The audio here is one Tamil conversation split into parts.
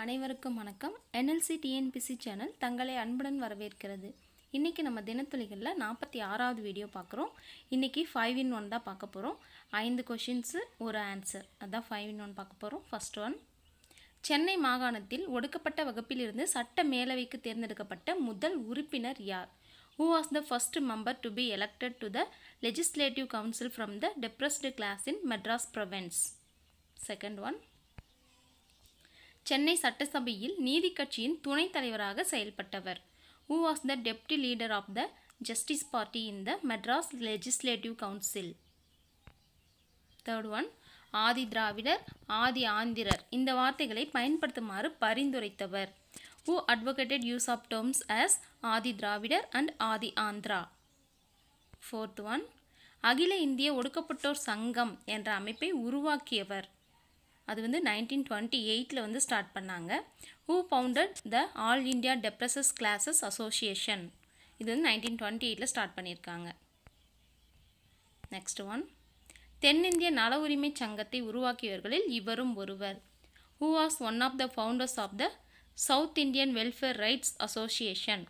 அனைவருக்கும் வணக்கம் என்எல்சி டிஎன்பிசி சேனல் தங்களை அன்புடன் வரவேற்கிறது இன்றைக்கி நம்ம தினத்துளிகளில் நாற்பத்தி ஆறாவது வீடியோ பார்க்குறோம் இன்றைக்கி ஃபைவ் இன் ஒன் தான் பார்க்க போகிறோம் ஐந்து கொஷின்ஸு ஒரு ஆன்சர் அதுதான் ஃபைவ் இன் ஒன் பார்க்க போகிறோம் ஃபஸ்ட் ஒன் சென்னை மாகாணத்தில் ஒடுக்கப்பட்ட வகுப்பிலிருந்து சட்ட மேலவைக்கு தேர்ந்தெடுக்கப்பட்ட முதல் உறுப்பினர் யார் who was the first member to be elected to the legislative council from the depressed class in Madras province second one Chennai சட்டசபையில் நீதி கட்சியின் துணைத் தலைவராக செயல்பட்டவர் who was the deputy leader of the justice party in the Madras legislative council third one Adi Dravidar Adi Andhrar இந்த வார்த்தைகளை பயன்படுத்துமாறு பரிந்துரைத்தவர் who advocated use of terms as Adi Dravidar and Adi Andhra fourth one அகில இந்திய ஒடுக்கப்பட்டோர் சங்கம் என்ற அமைப்பை உருவாக்கியவர் அது வந்து நைன்டீன் டுவெண்ட்டி எயிட்டில் வந்து ஸ்டார்ட் பண்ணாங்க who founded the all India depressed classes association இது வந்து நைன்டீன் டுவெண்ட்டி எயிட்டில் ஸ்டார்ட் பண்ணியிருக்காங்க நெக்ஸ்ட் ஒன் தென்னிந்திய நல உரிமை சங்கத்தை உருவாக்கியவர்களில் இவரும் ஒருவர் who was one of the founders of the South Indian welfare rights association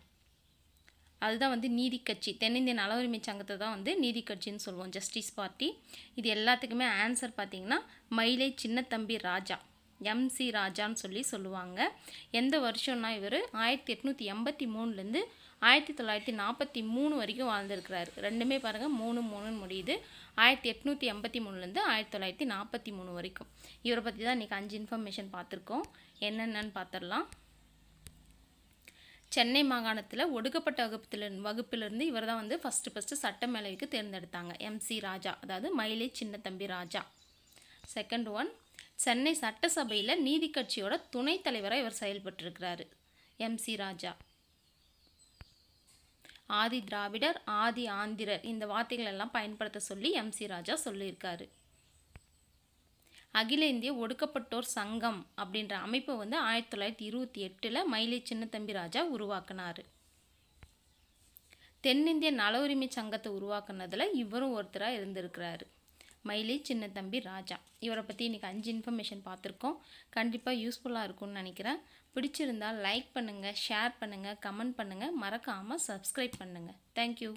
அதுதான் வந்து நீதி கட்சி தென்னிந்திய நல உரிமை சங்கத்தை தான் வந்து நீதி கட்சின்னு சொல்லுவோம் ஜஸ்டிஸ் பார்ட்டி இது எல்லாத்துக்குமே ஆன்சர் பார்த்திங்கன்னா மயிலை சின்னத்தம்பி ராஜா எம்சி ராஜான்னு சொல்லி சொல்லுவாங்க எந்த வருஷம்னா இவர் ஆயிரத்தி எட்நூற்றி எண்பத்தி மூணுலேருந்து ஆயிரத்தி தொள்ளாயிரத்தி நாற்பத்தி மூணு வரைக்கும் வாழ்ந்திருக்கிறார் ரெண்டுமே பாருங்கள் மூணு மூணுன்னு முடியுது ஆயிரத்தி எட்நூற்றி எண்பத்தி மூணுலேருந்து ஆயிரத்தி தொள்ளாயிரத்தி நாற்பத்தி மூணு வரைக்கும் இவரை பற்றி தான் இன்றைக்கி அஞ்சு இன்ஃபர்மேஷன் பார்த்துருக்கோம் என்னென்னு பார்த்துடலாம் சென்னை மாகாணத்தில் ஒடுக்கப்பட்ட வகுப்பத்தில் வகுப்பிலிருந்து இவர் தான் வந்து ஃபஸ்ட்டு ஃபஸ்ட்டு மேலவைக்கு தேர்ந்தெடுத்தாங்க எம்சி ராஜா அதாவது மயிலை சின்னத்தம்பி ராஜா செகண்ட் ஒன் சென்னை சட்டசபையில் நீதி கட்சியோட துணைத் தலைவராக இவர் செயல்பட்டிருக்கிறாரு எம்சி ராஜா ஆதி திராவிடர் ஆதி ஆந்திரர் இந்த வார்த்தைகள் எல்லாம் பயன்படுத்த சொல்லி எம்சி ராஜா சொல்லியிருக்காரு அகில இந்திய ஒடுக்கப்பட்டோர் சங்கம் அப்படின்ற அமைப்பை வந்து ஆயிரத்தி தொள்ளாயிரத்தி இருபத்தி எட்டில் மயிலை சின்னத்தம்பி ராஜா உருவாக்கினார் தென்னிந்திய நல உரிமை சங்கத்தை உருவாக்குனதில் இவரும் ஒருத்தராக இருந்திருக்கிறாரு மயிலை சின்னத்தம்பி ராஜா இவரை பற்றி இன்றைக்கி அஞ்சு இன்ஃபர்மேஷன் பார்த்துருக்கோம் கண்டிப்பாக யூஸ்ஃபுல்லாக இருக்கும்னு நினைக்கிறேன் பிடிச்சிருந்தால் லைக் பண்ணுங்கள் ஷேர் பண்ணுங்கள் கமெண்ட் பண்ணுங்கள் மறக்காமல் சப்ஸ்கிரைப் பண்ணுங்கள் தேங்க்யூ